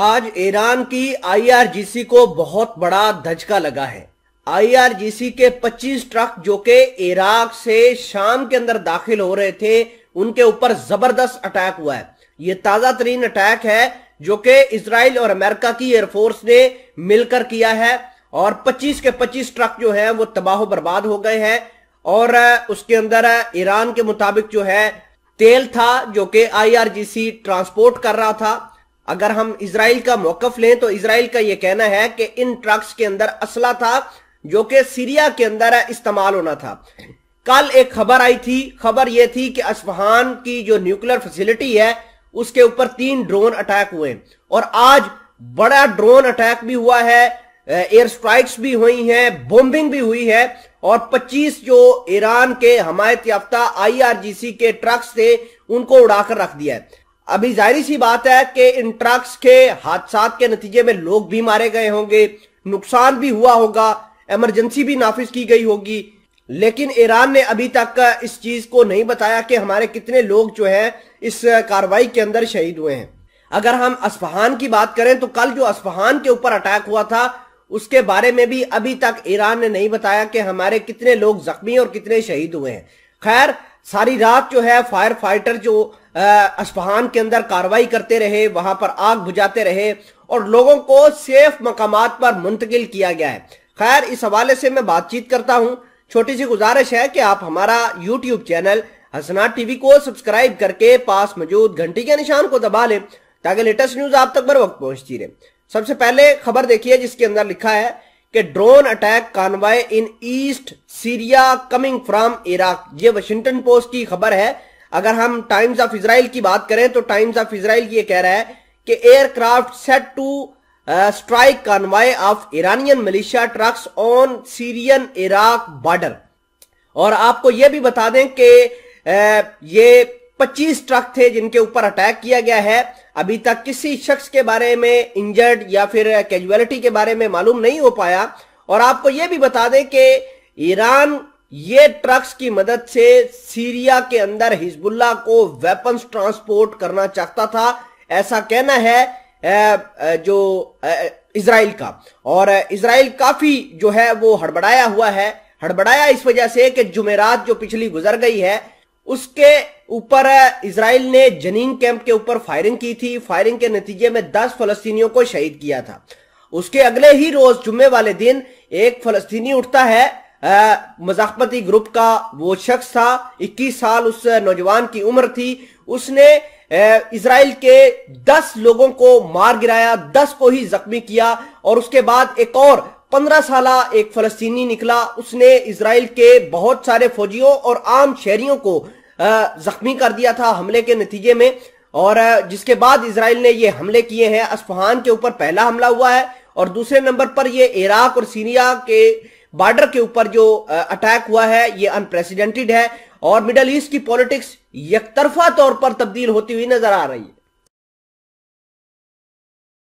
आज ईरान की आईआरजीसी को बहुत बड़ा धचका लगा है आईआरजीसी के 25 ट्रक जो के इराक से शाम के अंदर दाखिल हो रहे थे उनके ऊपर जबरदस्त अटैक हुआ है ये ताजा तरीन अटैक है जो कि इसराइल और अमेरिका की एयरफोर्स ने मिलकर किया है और 25 के 25 ट्रक जो है वो तबाह बर्बाद हो गए हैं और उसके अंदर ईरान के मुताबिक जो है तेल था जो कि आईआरजीसी ट्रांसपोर्ट कर रहा था अगर हम इसराइल का मौकफ लें तो इसराइल का यह कहना है कि इन ट्रक्स के अंदर असला था जो कि सीरिया के अंदर इस्तेमाल होना था कल एक खबर आई थी खबर यह थी कि असफहान की जो न्यूक्लियर फैसिलिटी है उसके ऊपर तीन ड्रोन अटैक हुए और आज बड़ा ड्रोन अटैक भी हुआ है एयर स्ट्राइक्स भी हुई हैं बॉम्बिंग भी हुई है और 25 जो ईरान के हमायत याफ्ता आईआरजीसी के ट्रक्स थे उनको उड़ाकर रख दिया है अभी जाहिर सी बात है कि इन ट्रक्स के हादसा के नतीजे में लोग भी मारे गए होंगे नुकसान भी हुआ होगा एमरजेंसी भी नाफिज की गई होगी लेकिन ईरान ने अभी तक इस चीज को नहीं बताया कि हमारे कितने लोग जो हैं इस कार्रवाई के अंदर शहीद हुए हैं अगर हम अस्फहान की बात करें तो कल जो असफहान के ऊपर अटैक हुआ था उसके बारे में भी अभी तक ईरान ने नहीं बताया कि हमारे कितने लोग जख्मी और कितने शहीद हुए हैं खैर सारी रात जो है फायर फाइटर जो अस्फहान के अंदर कार्रवाई करते रहे वहां पर आग बुझाते रहे और लोगों को सेफ मकाम पर मुंतकिल किया गया है खैर इस हवाले से मैं बातचीत करता हूं छोटी सी गुजारिश है कि आप हमारा यूट्यूब चैनल हसना टीवी को सब्सक्राइब करके पास मौजूद घंटी के निशान को दबा लें ताकि लेटेस्ट न्यूज आप तक बर वक्त पहुंचती रहे सबसे पहले खबर देखिए जिसके अंदर लिखा है कि drone attack convoy in east Syria coming from Iraq ये वाशिंगटन पोस्ट की खबर है अगर हम टाइम्स ऑफ इसराइल की बात करें तो टाइम्स ऑफ इसराइल ये कह रहा है कि aircraft set to strike convoy of Iranian militia trucks on Syrian Iraq border और आपको यह भी बता दें कि uh, ये 25 ट्रक थे जिनके ऊपर अटैक किया गया है अभी तक किसी शख्स के बारे में इंजर्ड या फिर कैजुअलिटी के बारे में मालूम नहीं हो पाया और आपको यह भी बता दें कि ईरान ये ट्रक्स की मदद से सीरिया के अंदर हिजबुल्ला को वेपन्स ट्रांसपोर्ट करना चाहता था ऐसा कहना है जो इसराइल का और इसराइल काफी जो है वो हड़बड़ाया हुआ है हड़बड़ाया इस वजह से कि जुमेरात जो पिछली गुजर गई है उसके ऊपर इसराइल ने जनीन कैंप के ऊपर फायरिंग की थी फायरिंग के नतीजे में 10 फलस्तीनियों को शहीद किया था उसके अगले ही रोज जुम्मे वाले दिन एक फलस्तीनी उठता है मजाकमती ग्रुप का वो शख्स था 21 साल उस नौजवान की उम्र थी उसने इसराइल के 10 लोगों को मार गिराया 10 को ही जख्मी किया और उसके बाद एक और पंद्रह साल एक फलस्तीनी निकला उसने इसराइल के बहुत सारे फौजियों और आम शहरियों को जख्मी कर दिया था हमले के नतीजे में और जिसके बाद इसराइल ने ये हमले किए हैं अस्फहान के ऊपर पहला हमला हुआ है और दूसरे नंबर पर ये इराक और सीरिया के बॉर्डर के ऊपर जो अटैक हुआ है ये अनप्रेसिडेंटेड है और मिडल ईस्ट की पॉलिटिक्स यकतरफा तौर पर तब्दील होती हुई नजर आ रही है